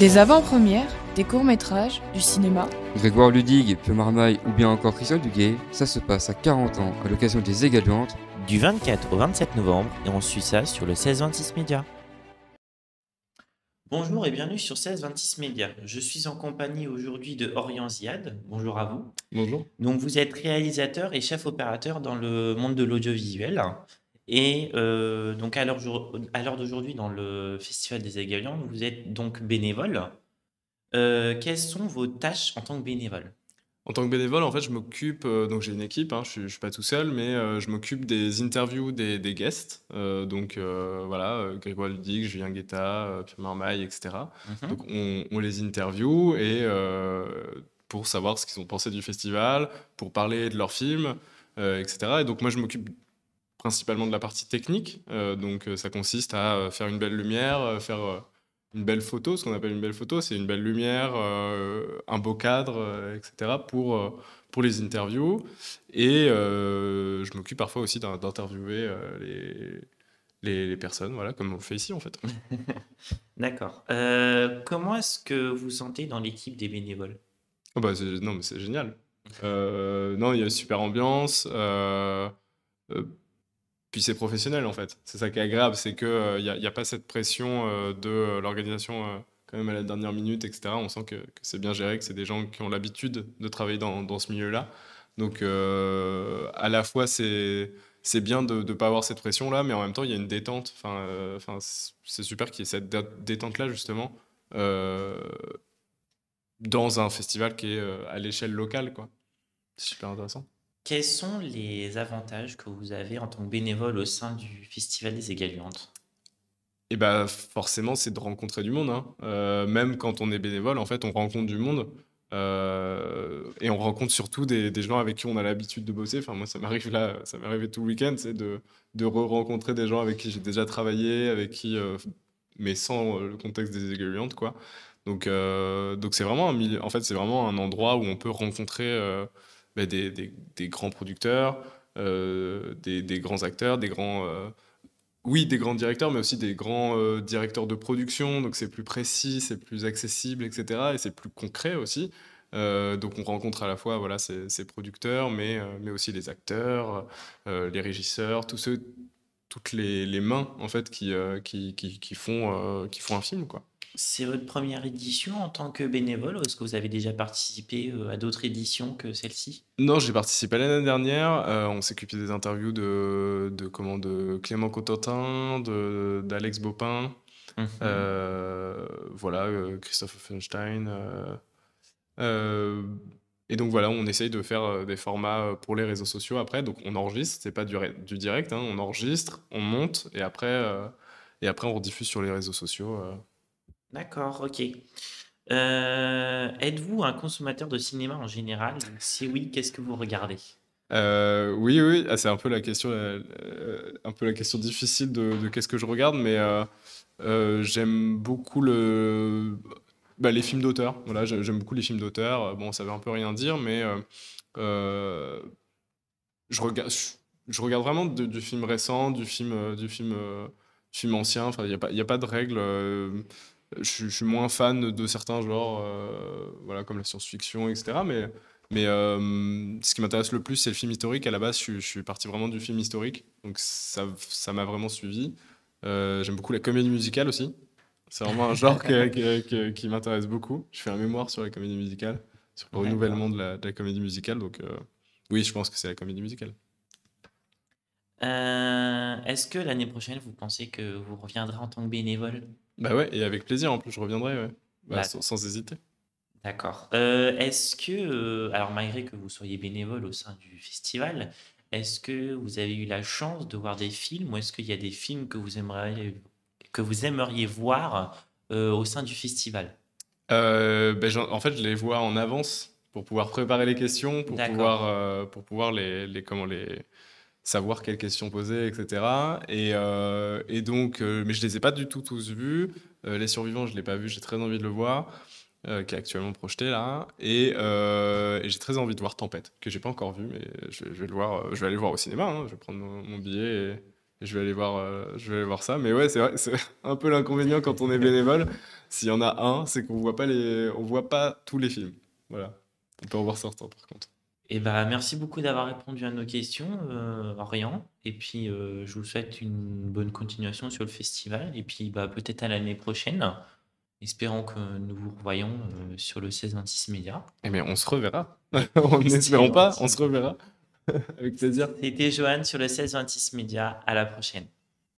Des avant-premières, des courts-métrages, du cinéma. Grégoire Ludig, Peu Marmaille ou bien encore Christophe Duguay, ça se passe à 40 ans à l'occasion des Égalantes. Du 24 au 27 novembre et on suit ça sur le 1626 Média. Bonjour et bienvenue sur 1626 Média. Je suis en compagnie aujourd'hui de Orient Ziad. Bonjour à vous. Bonjour. Donc vous êtes réalisateur et chef opérateur dans le monde de l'audiovisuel. Et euh, donc à l'heure d'aujourd'hui, dans le Festival des Agaliandes, vous êtes donc bénévole. Euh, quelles sont vos tâches en tant que bénévole en tant que bénévole, en fait, je m'occupe, euh, donc j'ai une équipe, hein, je ne suis pas tout seul, mais je m'occupe des interviews des, des guests. donc voilà, Grégoire Ludic, Julien Guetta, Pierre Marmaille, etc. Mhm. Donc on, les interview et pour savoir ce qu'ils ont pensé du festival, pour parler de leurs films, etc. Et donc moi, je m'occupe principalement de la partie technique. Euh, donc euh, ça consiste à euh, faire une belle lumière, faire une belle photo, ce qu'on appelle une belle photo, c'est une belle lumière, un beau cadre, etc. pour, pour les interviews. Et je m'occupe parfois aussi d'interviewer les, les, personnes, voilà, comme on le fait ici en fait. D'accord. comment est-ce que vous sentez dans l'équipe des bénévoles oh bah, Non mais c'est génial. non, il y a une super ambiance. Euh, puis c'est professionnel en fait. C'est ça qui est agréable, c'est qu'il n'y euh, a, pas cette pression euh, de euh, l'organisation quand même à la dernière minute, etc. On sent que, c'est bien géré, que c'est des gens qui ont l'habitude de travailler dans, ce milieu-là. Donc à la fois c'est c'est bien de ne pas avoir cette pression là, mais en même temps il y a une détente. Enfin, c'est super qu'il y ait cette détente là justement dans un festival qui est à l'échelle locale, quoi. C'est super intéressant. Quels sont les avantages que vous avez en tant que bénévole au sein du Festival des Égaluantes et eh ben forcément, c'est de rencontrer du monde. Hein. Euh, même quand on est bénévole, en fait, on rencontre du monde. Euh, et on rencontre surtout des, gens avec qui on a l'habitude de bosser. Enfin, moi, ça m'arrive là, ça m'est arrivé tout le week-end, c'est de, de re-rencontrer des gens avec qui j'ai déjà travaillé, avec qui, euh, mais sans le contexte des Égaluantes, quoi. Donc, donc c'est vraiment un milieu, en fait, c'est vraiment un endroit où on peut rencontrer bah, des, grands producteurs, euh, des, grands acteurs, des grands. Euh, oui, des grands directeurs, mais aussi des grands euh, directeurs de production. Donc c'est plus précis, c'est plus accessible, etc. Et c'est plus concret aussi. donc on rencontre à la fois voilà ces, producteurs, mais, mais aussi les acteurs, les régisseurs, tous ceux, toutes les, mains en fait qui, qui, qui font, qui font un film quoi. C'est votre première édition en tant que bénévole ou est-ce que vous avez déjà participé euh, à d'autres éditions que celle-ci Non, j'ai participé l'année dernière. Euh, on s'est occupé des interviews de, de, de Clément Cototin, d'Alex Bopin, mhm. euh, voilà, Christophe Offenstein. et donc voilà, on essaye de faire des formats pour les réseaux sociaux après. Donc on enregistre, c'est pas du, direct, hein. on enregistre, on monte et après, et après on rediffuse sur les réseaux sociaux. D'accord, ok. Euh, êtes-vous un consommateur de cinéma en général Si oui, qu'est-ce que vous regardez euh, oui, oui, ah, c'est un peu la question, euh, un peu la question difficile de, qu'est-ce que je regarde, mais j'aime beaucoup le, bah, les films d'auteur. Voilà, j'aime beaucoup les films d'auteur. Bon, ça veut un peu rien dire, mais je regarde, je regarde vraiment du, film récent, du film, du film, film ancien. Enfin, il n'y a pas, a pas de règle je, suis moins fan de certains genres, euh, voilà, comme la science-fiction, etc. Mais, mais euh, ce qui m'intéresse le plus, c'est le film historique. À la base, je, suis parti vraiment du film historique, donc ça m'a vraiment suivi. Euh, j'aime beaucoup la comédie musicale aussi. C'est vraiment un genre qui m'intéresse beaucoup. Je fais un mémoire sur la comédie musicale, sur le renouvellement De, la, comédie musicale. Donc, oui, je pense que c'est la comédie musicale. Euh, est-ce que l'année prochaine, vous pensez que vous reviendrez en tant que bénévole Bah ouais, et avec plaisir en plus, je reviendrai, bah, bah, sans, hésiter. D'accord. Euh, est-ce que, euh, alors malgré que vous soyez bénévole au sein du festival, est-ce que vous avez eu la chance de voir des films ou est-ce qu'il y a des films que vous aimeriez, que vous aimeriez voir au sein du festival ben, En fait, je les vois en avance pour pouvoir préparer les questions, pour pouvoir, pour pouvoir les, les, comment, les, savoir quelles questions poser, etc. Et, euh, et donc, euh, mais je les ai pas du tout tous vus. Euh, les survivants, je l'ai pas vu, j'ai très envie de le voir, qui est actuellement projeté là. Et, j'ai très envie de voir Tempête, que j'ai pas encore vu, mais je, vais le voir. je vais aller voir au cinéma. Hein. je vais prendre mon, billet. Et, Je vais, aller voir, je vais aller voir ça. Mais ouais, c'est, vrai, c'est un peu l'inconvénient quand on est bénévole. S'il y en a un, c'est qu'on voit pas les, on voit pas tous les films. Voilà. On peut en voir certains, par contre. Eh ben, merci beaucoup d'avoir répondu à nos questions, euh, Et puis, euh, je vous souhaite une bonne continuation sur le festival. Et puis, bah, peut-être à l'année prochaine, Espérons que nous vous revoyons euh, sur le 16-26 Média. Eh bien, on se reverra. on espérons pas, on se reverra. Avec plaisir. C'était Johan sur le 16-26 Média. À la prochaine.